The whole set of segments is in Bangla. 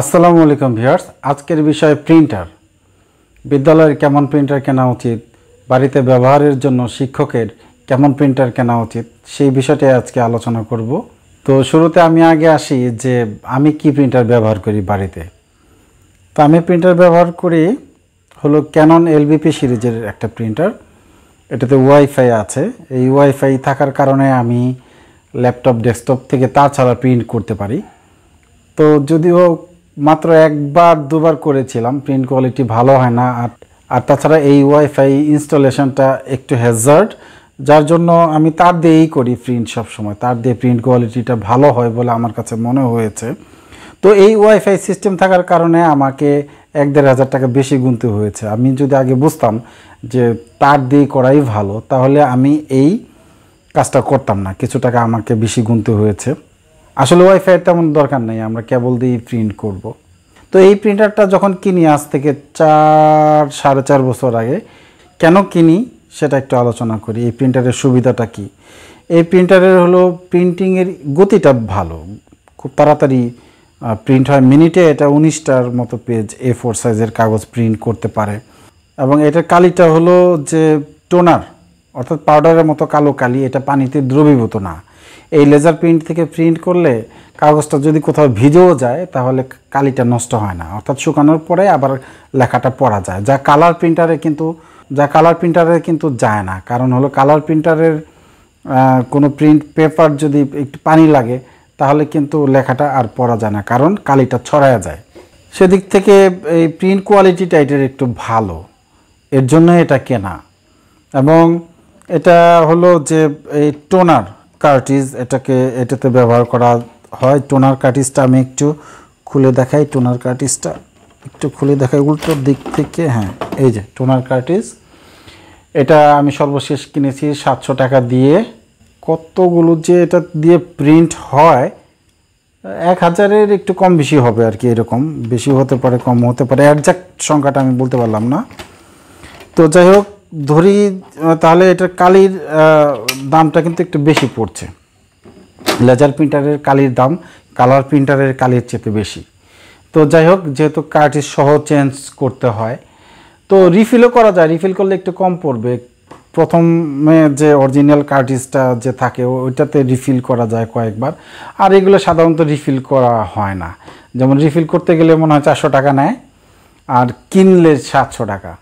আসসালামু আলাইকুম ভিউয়ার্স আজকের বিষয় প্রিন্টার বিদ্যালয়ের কেমন প্রিন্টার কেনা উচিত বাড়িতে ব্যবহারের জন্য শিক্ষকের কেমন প্রিন্টার কেনা উচিত সেই বিষয়টি আজকে আলোচনা করব তো শুরুতে আমি আগে আসি যে আমি কি প্রিন্টার ব্যবহার করি বাড়িতে তো আমি প্রিন্টার ব্যবহার করি হলো ক্যানন এলবিপি সিরিজের একটা প্রিন্টার এটাতে ওয়াইফাই আছে এই ওয়াইফাই থাকার কারণে আমি ল্যাপটপ ডেস্কটপ থেকে তাছাড়া প্রিন্ট করতে পারি তো যদিও মাত্র একবার দুবার করেছিলাম প্রিন্ট কোয়ালিটি ভালো হয় না আর আর তাছাড়া এই ওয়াইফাই ইনস্টলেশনটা একটু হ্যাজার্ড যার জন্য আমি তার দিয়েই করি প্রিন্ট সবসময় তার দিয়ে প্রিন্ট কোয়ালিটিটা ভালো হয় বলে আমার কাছে মনে হয়েছে তো এই ওয়াইফাই সিস্টেম থাকার কারণে আমাকে এক দেড় হাজার টাকা বেশি গুনতে হয়েছে আমি যদি আগে বুঝতাম যে তার দিয়ে করাই ভালো তাহলে আমি এই কাজটা করতাম না কিছু টাকা আমাকে বেশি গুনতে হয়েছে আসলে ওয়াইফাই তেমন দরকার নেই আমরা কেবল দিয়েই প্রিন্ট করব। তো এই প্রিন্টারটা যখন কিনি আজ থেকে চার সাড়ে চার বছর আগে কেন কিনি সেটা একটু আলোচনা করি এই প্রিন্টারের সুবিধাটা কি এই প্রিন্টারের হলো প্রিন্টিংয়ের গতিটা ভালো খুব তাড়াতাড়ি প্রিন্ট হয় মিনিটে এটা উনিশটার মতো পেজ এ ফোর সাইজের কাগজ প্রিন্ট করতে পারে এবং এটার কালিটা হলো যে টোনার অর্থাৎ পাউডারের মতো কালো কালি এটা পানিতে দ্রবীভূত না এই লেজার প্রিন্ট থেকে প্রিন্ট করলে কাগজটা যদি কোথাও ভিজেও যায় তাহলে কালিটা নষ্ট হয় না অর্থাৎ শুকানোর পরে আবার লেখাটা পড়া যায় যা কালার প্রিন্টারে কিন্তু যা কালার প্রিন্টারে কিন্তু যায় না কারণ হলো কালার প্রিন্টারের কোনো প্রিন্ট পেপার যদি একটু পানি লাগে তাহলে কিন্তু লেখাটা আর পড়া যায় না কারণ কালিটা ছড়ায় যায় সেদিক থেকে এই প্রিন্ট কোয়ালিটিটা এটার একটু ভালো এর জন্য এটা কেনা এবং এটা হলো যে এই টোনার কার্টিজ এটাকে এটাতে ব্যবহার করা হয় টোনার কার্টিজটা আমি একটু খুলে দেখাই টোনার কার্টিজটা একটু খুলে দেখাই উল্টোর দিক থেকে হ্যাঁ এই যে টোনার কার্টিজ এটা আমি সর্বশেষ কিনেছি সাতশো টাকা দিয়ে কতগুলো যে এটা দিয়ে প্রিন্ট হয় এক হাজারের একটু কম বেশি হবে আর কি এরকম বেশি হতে পারে কম হতে পারে একজাক্ট সংখ্যাটা আমি বলতে পারলাম না তো যাই হোক ধরি তাহলে এটার কালির দামটা কিন্তু একটু বেশি পড়ছে লেজার প্রিন্টারের কালির দাম কালার প্রিন্টারের কালির চেয়ে বেশি তো যাই হোক যেহেতু কার্টিস সহ চেঞ্জ করতে হয় তো রিফিলও করা যায় রিফিল করলে একটু কম পড়বে প্রথমে যে অরিজিনাল কার্টিজটা যে থাকে ওইটাতে রিফিল করা যায় কয়েকবার আর এগুলো সাধারণত রিফিল করা হয় না যেমন রিফিল করতে গেলে মনে হয় চারশো টাকা নেয় আর কিনলে সাতশো টাকা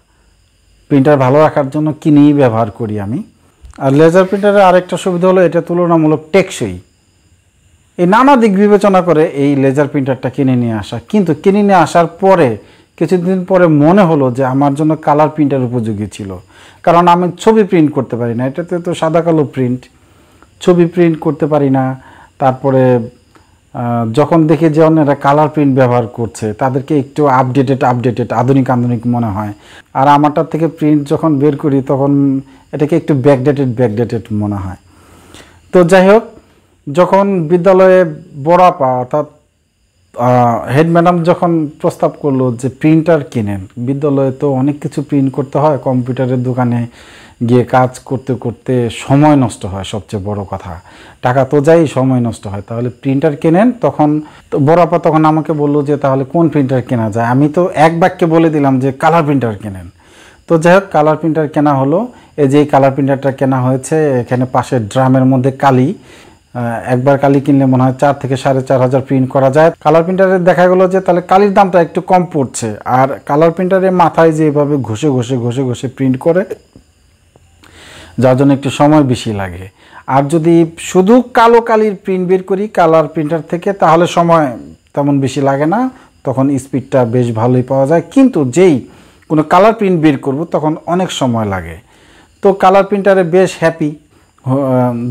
প্রিন্টার ভালো রাখার জন্য কিনেই ব্যবহার করি আমি আর লেজার প্রিন্টারের আরেকটা সুবিধা হলো এটা তুলনামূলক টেকসই এই নানা দিক বিবেচনা করে এই লেজার প্রিন্টারটা কিনে নিয়ে আসা কিন্তু কিনে নিয়ে আসার পরে কিছুদিন পরে মনে হলো যে আমার জন্য কালার প্রিন্টার উপযোগী ছিল কারণ আমি ছবি প্রিন্ট করতে পারি না এটাতে তো সাদা কালো প্রিন্ট ছবি প্রিন্ট করতে পারি না তারপরে যখন দেখি যে অন্যরা কালার প্রিন্ট ব্যবহার করছে তাদেরকে একটু আপডেটেড আপডেটেড আধুনিক আধুনিক মনে হয় আর আমারটার থেকে প্রিন্ট যখন বের করি তখন এটাকে একটু ব্যাকডেটেড ব্যাকডেটেড মনে হয় তো যাই হোক যখন বিদ্যালয়ে বড় আপা অর্থাৎ হেড ম্যাডাম যখন প্রস্তাব করলো যে প্রিন্টার কিনেন বিদ্যালয়ে তো অনেক কিছু প্রিন্ট করতে হয় কম্পিউটারের দোকানে গিয়ে কাজ করতে করতে সময় নষ্ট হয় সবচেয়ে বড় কথা টাকা তো যাই সময় নষ্ট হয় তাহলে প্রিন্টার কেনেন তখন বড় তখন আমাকে বললো যে তাহলে কোন প্রিন্টার কেনা যায় আমি তো এক বাক্যে বলে দিলাম যে কালার প্রিন্টার কেনেন তো যাই হোক কালার প্রিন্টার কেনা হলো এই যে কালার প্রিন্টারটা কেনা হয়েছে এখানে পাশে ড্রামের মধ্যে কালি একবার কালি কিনলে মনে হয় চার থেকে সাড়ে চার হাজার প্রিন্ট করা যায় কালার প্রিন্টারে দেখা গেলো যে তাহলে কালির দামটা একটু কম পড়ছে আর কালার প্রিন্টারে মাথায় যেভাবে ঘষে ঘষে ঘষে ঘষে প্রিন্ট করে যার জন্য একটু সময় বেশি লাগে আর যদি শুধু কালো কালির প্রিন্ট বের করি কালার প্রিন্টার থেকে তাহলে সময় তেমন বেশি লাগে না তখন স্পিডটা বেশ ভালোই পাওয়া যায় কিন্তু যেই কোনো কালার প্রিন্ট বের করব তখন অনেক সময় লাগে তো কালার প্রিন্টারে বেশ হ্যাপি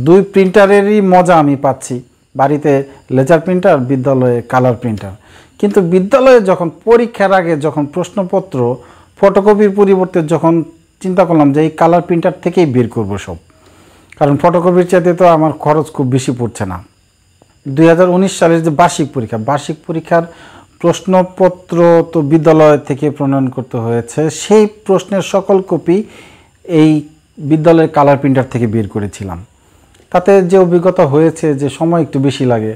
দুই প্রিন্টারেরই মজা আমি পাচ্ছি বাড়িতে লেজার প্রিন্টার বিদ্যালয়ে কালার প্রিন্টার কিন্তু বিদ্যালয়ে যখন পরীক্ষার আগে যখন প্রশ্নপত্র ফটোকপির পরিবর্তে যখন চিন্তা করলাম যে এই কালার প্রিন্টার থেকেই বের করব সব কারণ ফটোকপির চাইতে তো আমার খরচ খুব বেশি পড়ছে না দুই সালের যে বার্ষিক পরীক্ষা বার্ষিক পরীক্ষার প্রশ্নপত্র তো বিদ্যালয় থেকে প্রণয়ন করতে হয়েছে সেই প্রশ্নের সকল কপি এই বিদ্যালয়ের কালার প্রিন্টার থেকে বের করেছিলাম তাতে যে অভিজ্ঞতা হয়েছে যে সময় একটু বেশি লাগে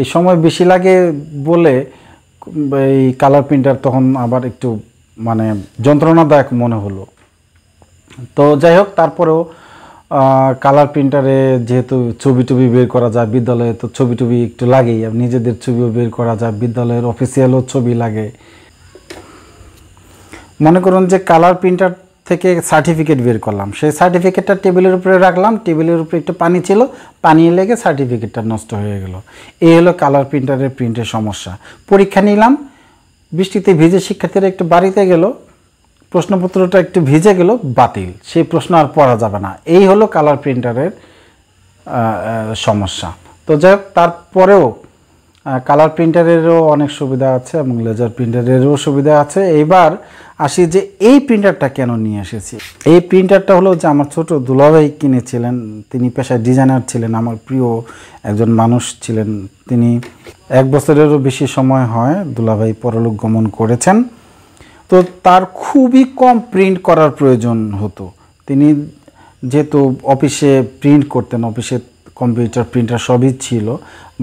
এই সময় বেশি লাগে বলে এই কালার প্রিন্টার তখন আবার একটু মানে যন্ত্রণাদায়ক মনে হলো তো যাই হোক তারপরেও কালার প্রিন্টারে যেহেতু ছবি টবি বের করা যায় বিদ্যালয়ে তো ছবি টবি একটু লাগেই নিজেদের ছবিও বের করা যায় বিদ্যালয়ের অফিসিয়ালও ছবি লাগে মনে করুন যে কালার প্রিন্টার থেকে সার্টিফিকেট বের করলাম সেই সার্টিফিকেটটা টেবিলের উপরে রাখলাম টেবিলের উপরে একটু পানি ছিল পানি লেগে সার্টিফিকেটটা নষ্ট হয়ে গেল এই হলো কালার প্রিন্টারের প্রিন্টের সমস্যা পরীক্ষা নিলাম বৃষ্টিতে ভিজে শিক্ষার্থীরা একটু বাড়িতে গেলো প্রশ্নপত্রটা একটু ভিজে গেল বাতিল সেই প্রশ্ন আর পড়া যাবে না এই হলো কালার প্রিন্টারের সমস্যা তো যাই হোক তারপরেও কালার প্রিন্টারেরও অনেক সুবিধা আছে এবং লেজার প্রিন্টারেরও সুবিধা আছে এইবার আসি যে এই প্রিন্টারটা কেন নিয়ে এসেছি এই প্রিন্টারটা হলো যে আমার ছোট দুলাভাই কিনেছিলেন তিনি পেশায় ডিজাইনার ছিলেন আমার প্রিয় একজন মানুষ ছিলেন তিনি এক বছরেরও বেশি সময় হয় দুলাভাই পরলোক গমন করেছেন তো তার খুবই কম প্রিন্ট করার প্রয়োজন হতো তিনি যেহেতু অফিসে প্রিন্ট করতেন অফিসে কম্পিউটার প্রিন্টার সবই ছিল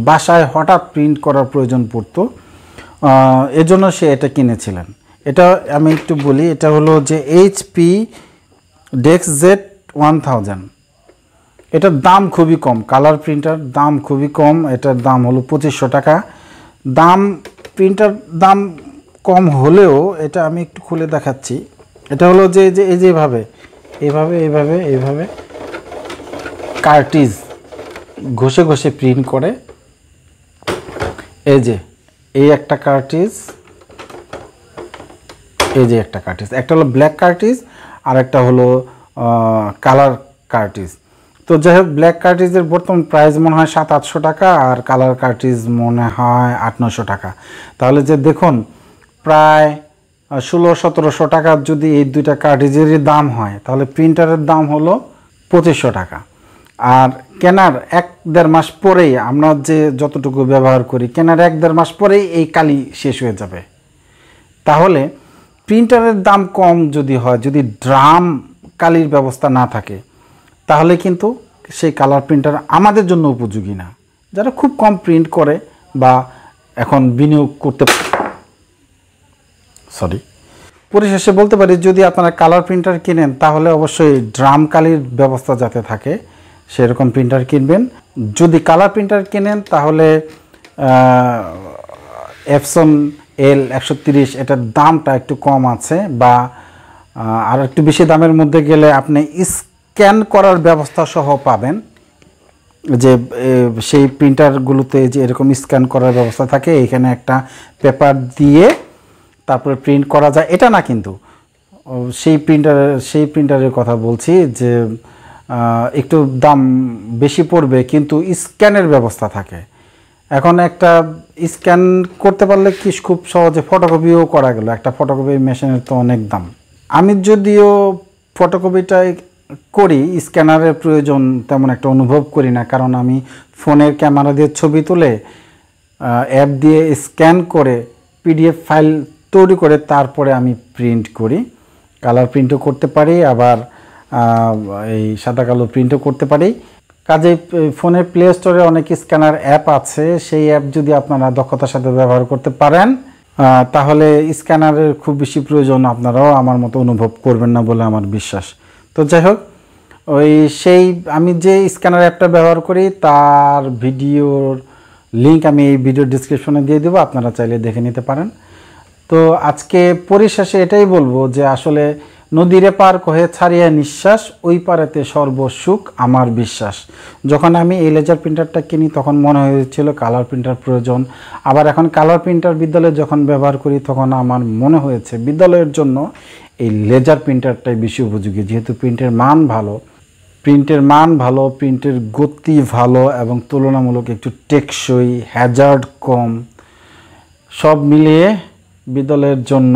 বাসায় হঠাৎ প্রিন্ট করার প্রয়োজন পড়তো এজন্য সে এটা কিনেছিলেন এটা আমি একটু বলি এটা হলো যে HP Deskjet one thousand এটার দাম খুবই কম কালার প্রিন্টার দাম খুবই কম এটার দাম হলো পঁচিশশো টাকা দাম প্রিন্টার দাম কম হলেও এটা আমি একটু খুলে দেখাচ্ছি এটা হলো যে যে এই যেভাবে এভাবে এইভাবে এইভাবে কার্টিজ ঘষে ঘষে প্রিন্ট করে এই যে এই একটা কার্টিজ এই যে একটা কার্টিজ একটা হলো ব্ল্যাক কার্টিজ আর একটা হলো কালার কার্টিজ তো যাই হোক ব্ল্যাক কার্টিজের বর্তমান প্রাইস মনে হয় সাত আটশো টাকা আর কালার কার্টিজ মনে হয় আট নশো টাকা তাহলে যে দেখুন প্রায় ষোলো সতেরোশো টাকার যদি এই দুইটা কার্টিজেরই দাম হয় তাহলে প্রিন্টারের দাম হলো পঁচিশশো টাকা আর কেনার এক দেড় মাস পরেই আমরা যে যতটুকু ব্যবহার করি কেনার এক দেড় মাস পরেই এই কালি শেষ হয়ে যাবে তাহলে প্রিন্টারের দাম কম যদি হয় যদি ড্রাম কালির ব্যবস্থা না থাকে তাহলে কিন্তু সেই কালার প্রিন্টার আমাদের জন্য উপযোগী না যারা খুব কম প্রিন্ট করে বা এখন বিনিয়োগ করতে পারে সরি পরিশেষে বলতে পারি যদি আপনারা কালার প্রিন্টার কিনেন তাহলে অবশ্যই ড্রাম কালির ব্যবস্থা যাতে থাকে সেরকম প্রিন্টার কিনবেন যদি কালার প্রিন্টার কিনেন তাহলে এফসন এল একশো এটার দামটা একটু কম আছে বা আর একটু বেশি দামের মধ্যে গেলে আপনি স্ক্যান করার ব্যবস্থা সহ পাবেন যে সেই প্রিন্টারগুলোতে যে এরকম স্ক্যান করার ব্যবস্থা থাকে এখানে একটা পেপার দিয়ে তারপরে প্রিন্ট করা যায় এটা না কিন্তু সেই প্রিন্টার সেই প্রিন্টারের কথা বলছি যে একটু দাম বেশি পড়বে কিন্তু স্ক্যানের ব্যবস্থা থাকে এখন একটা স্ক্যান করতে পারলে কি খুব সহজে ফটোকপিও করা গেল একটা ফটোকপি মেশিনের তো অনেক দাম আমি যদিও ফটোকপিটাই করি স্ক্যানারের প্রয়োজন তেমন একটা অনুভব করি না কারণ আমি ফোনের ক্যামেরা দিয়ে ছবি তুলে অ্যাপ দিয়ে স্ক্যান করে পিডিএফ ফাইল তৈরি করে তারপরে আমি প্রিন্ট করি কালার প্রিন্টও করতে পারি আবার এই সাদা কালো প্রিন্টও করতে পারি কাজে ফোনের প্লে স্টোরে অনেক স্ক্যানার অ্যাপ আছে সেই অ্যাপ যদি আপনারা দক্ষতার সাথে ব্যবহার করতে পারেন তাহলে স্ক্যানারের খুব বেশি প্রয়োজন আপনারাও আমার মতো অনুভব করবেন না বলে আমার বিশ্বাস তো যাই হোক ওই সেই আমি যে স্ক্যানার অ্যাপটা ব্যবহার করি তার ভিডিওর লিঙ্ক আমি এই ভিডিও ডিসক্রিপশনে দিয়ে দেবো আপনারা চাইলে দেখে নিতে পারেন তো আজকে পরিশেষে এটাই বলবো যে আসলে নদীরে পার কহে ছাড়িয়া নিঃশ্বাস ওই পারেতে সর্বসুখ আমার বিশ্বাস যখন আমি এই লেজার প্রিন্টারটা কিনি তখন মনে হয়েছিল কালার প্রিন্টার প্রয়োজন আবার এখন কালার প্রিন্টার বিদ্যালয়ে যখন ব্যবহার করি তখন আমার মনে হয়েছে বিদ্যালয়ের জন্য এই লেজার প্রিন্টারটাই বেশি উপযোগী যেহেতু প্রিন্টের মান ভালো প্রিন্টের মান ভালো প্রিন্টের গতি ভালো এবং তুলনামূলক একটু টেকসই হ্যাজার্ড কম সব মিলিয়ে বিদ্যালয়ের জন্য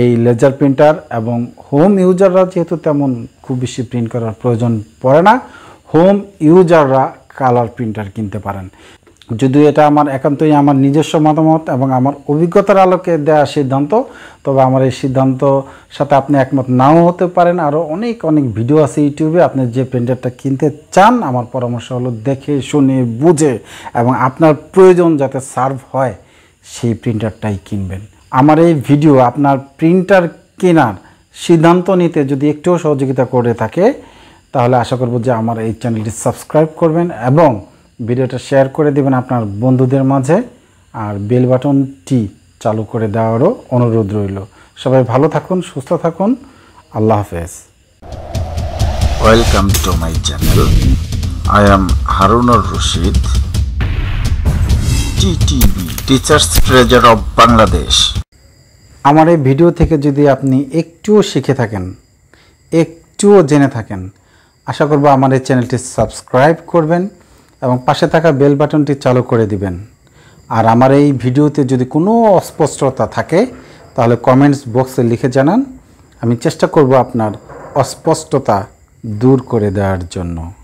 এই লেজার প্রিন্টার এবং হোম ইউজাররা যেহেতু তেমন খুব বেশি প্রিন্ট করার প্রয়োজন পড়ে না হোম ইউজাররা কালার প্রিন্টার কিনতে পারেন যদিও এটা আমার একান্তই আমার নিজস্ব মতামত এবং আমার অভিজ্ঞতার আলোকে দেওয়া সিদ্ধান্ত তবে আমার এই সিদ্ধান্ত সাথে আপনি একমত নাও হতে পারেন আরও অনেক অনেক ভিডিও আছে ইউটিউবে আপনি যে প্রিন্টারটা কিনতে চান আমার পরামর্শ হলো দেখে শুনে বুঝে এবং আপনার প্রয়োজন যাতে সার্ভ হয় সেই প্রিন্টারটাই কিনবেন আমার এই ভিডিও আপনার প্রিন্টার কেনার সিদ্ধান্ত নিতে যদি একটুও সহযোগিতা করে থাকে তাহলে আশা করব যে আমার এই চ্যানেলটি সাবস্ক্রাইব করবেন এবং ভিডিওটা শেয়ার করে দেবেন আপনার বন্ধুদের মাঝে আর বেল বাটনটি চালু করে দেওয়ারও অনুরোধ রইল সবাই ভালো থাকুন সুস্থ থাকুন আল্লাহ হাফেজ welcome to my channel I am Harunur Rashid TTV teachers treasure of Bangladesh আমার এই ভিডিও থেকে যদি আপনি একটুও শিখে থাকেন একটুও জেনে থাকেন আশা করব আমার এই চ্যানেলটি সাবস্ক্রাইব করবেন এবং পাশে থাকা বেল বাটনটি চালু করে দিবেন আর আমার এই ভিডিওতে যদি কোনো অস্পষ্টতা থাকে তাহলে কমেন্টস বক্সে লিখে জানান আমি চেষ্টা করব আপনার অস্পষ্টতা দূর করে দেওয়ার জন্য